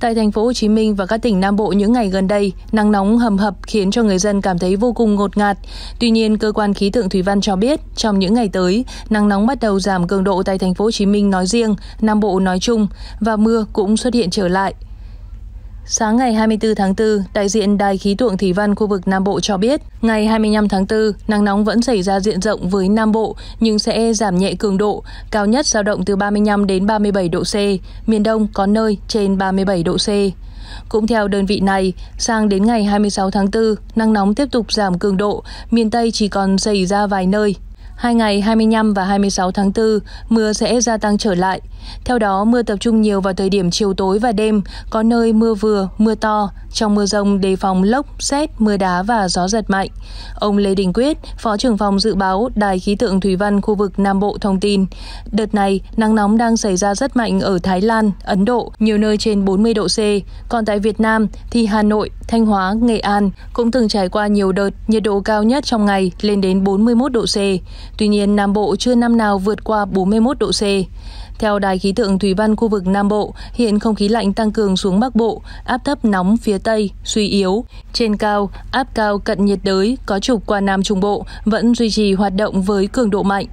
Tại thành phố Hồ Chí Minh và các tỉnh Nam Bộ những ngày gần đây, nắng nóng hầm hập khiến cho người dân cảm thấy vô cùng ngột ngạt. Tuy nhiên, cơ quan khí tượng thủy văn cho biết, trong những ngày tới, nắng nóng bắt đầu giảm cường độ tại thành phố Hồ Chí Minh nói riêng, Nam Bộ nói chung và mưa cũng xuất hiện trở lại. Sáng ngày 24 tháng 4, đại diện Đài khí tượng Thủy văn khu vực Nam Bộ cho biết, ngày 25 tháng 4, nắng nóng vẫn xảy ra diện rộng với Nam Bộ nhưng sẽ giảm nhẹ cường độ, cao nhất dao động từ 35 đến 37 độ C, miền Đông có nơi trên 37 độ C. Cũng theo đơn vị này, sang đến ngày 26 tháng 4, nắng nóng tiếp tục giảm cường độ, miền Tây chỉ còn xảy ra vài nơi, Hai ngày 25 và 26 tháng 4, mưa sẽ gia tăng trở lại. Theo đó, mưa tập trung nhiều vào thời điểm chiều tối và đêm, có nơi mưa vừa, mưa to. Trong mưa rông đề phòng lốc, xét, mưa đá và gió giật mạnh. Ông Lê Đình Quyết, Phó trưởng phòng dự báo Đài khí tượng Thủy văn khu vực Nam Bộ thông tin, đợt này nắng nóng đang xảy ra rất mạnh ở Thái Lan, Ấn Độ, nhiều nơi trên 40 độ C. Còn tại Việt Nam thì Hà Nội, Thanh Hóa, Nghệ An cũng từng trải qua nhiều đợt nhiệt độ cao nhất trong ngày lên đến 41 độ C. Tuy nhiên, Nam Bộ chưa năm nào vượt qua 41 độ C. Theo Đài khí tượng Thủy văn khu vực Nam Bộ, hiện không khí lạnh tăng cường xuống Bắc Bộ, áp thấp nóng phía Tây suy yếu. Trên cao, áp cao cận nhiệt đới có trục qua Nam Trung Bộ vẫn duy trì hoạt động với cường độ mạnh.